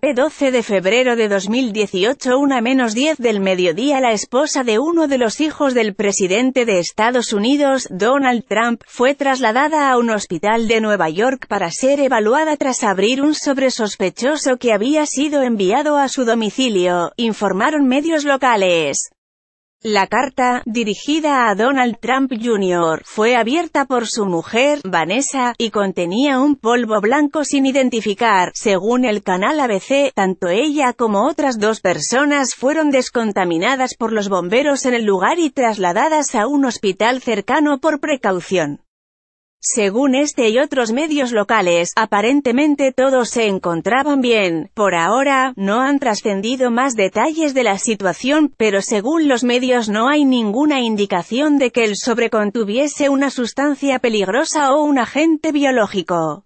p 12 de febrero de 2018 Una menos 10 del mediodía La esposa de uno de los hijos del presidente de Estados Unidos, Donald Trump, fue trasladada a un hospital de Nueva York para ser evaluada tras abrir un sobre sospechoso que había sido enviado a su domicilio, informaron medios locales. La carta, dirigida a Donald Trump Jr., fue abierta por su mujer, Vanessa, y contenía un polvo blanco sin identificar. Según el canal ABC, tanto ella como otras dos personas fueron descontaminadas por los bomberos en el lugar y trasladadas a un hospital cercano por precaución. Según este y otros medios locales, aparentemente todos se encontraban bien. Por ahora, no han trascendido más detalles de la situación, pero según los medios no hay ninguna indicación de que el sobre una sustancia peligrosa o un agente biológico.